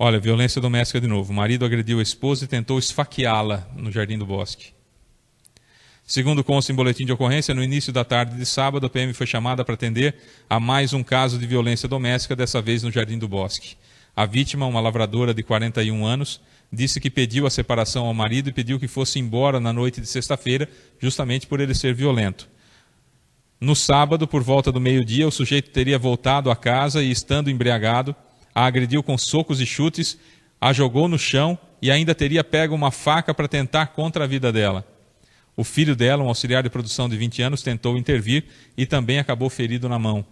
Olha, violência doméstica de novo. O marido agrediu a esposa e tentou esfaqueá-la no jardim do bosque. Segundo consta em boletim de ocorrência, no início da tarde de sábado, a PM foi chamada para atender a mais um caso de violência doméstica, dessa vez no Jardim do Bosque. A vítima, uma lavradora de 41 anos, disse que pediu a separação ao marido e pediu que fosse embora na noite de sexta-feira, justamente por ele ser violento. No sábado, por volta do meio-dia, o sujeito teria voltado à casa e, estando embriagado, a agrediu com socos e chutes, a jogou no chão e ainda teria pego uma faca para tentar contra a vida dela. O filho dela, um auxiliar de produção de 20 anos, tentou intervir e também acabou ferido na mão.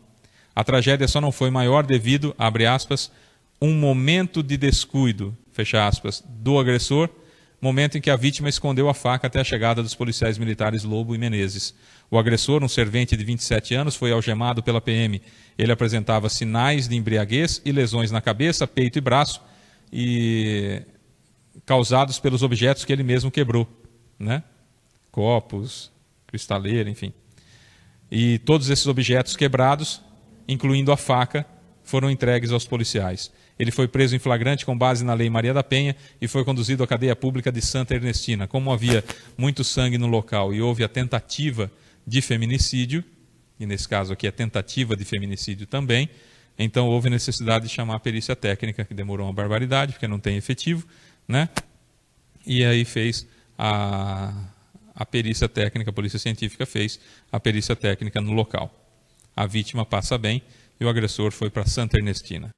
A tragédia só não foi maior devido, abre aspas, um momento de descuido, fecha aspas, do agressor momento em que a vítima escondeu a faca até a chegada dos policiais militares Lobo e Menezes. O agressor, um servente de 27 anos, foi algemado pela PM. Ele apresentava sinais de embriaguez e lesões na cabeça, peito e braço, e causados pelos objetos que ele mesmo quebrou, né? Copos, cristaleira, enfim. E todos esses objetos quebrados, incluindo a faca, foram entregues aos policiais. Ele foi preso em flagrante com base na Lei Maria da Penha e foi conduzido à cadeia pública de Santa Ernestina. Como havia muito sangue no local e houve a tentativa de feminicídio, e nesse caso aqui a tentativa de feminicídio também, então houve necessidade de chamar a perícia técnica, que demorou uma barbaridade, porque não tem efetivo, né? E aí fez a, a perícia técnica, a polícia científica fez a perícia técnica no local. A vítima passa bem, e o agressor foi para Santa Ernestina.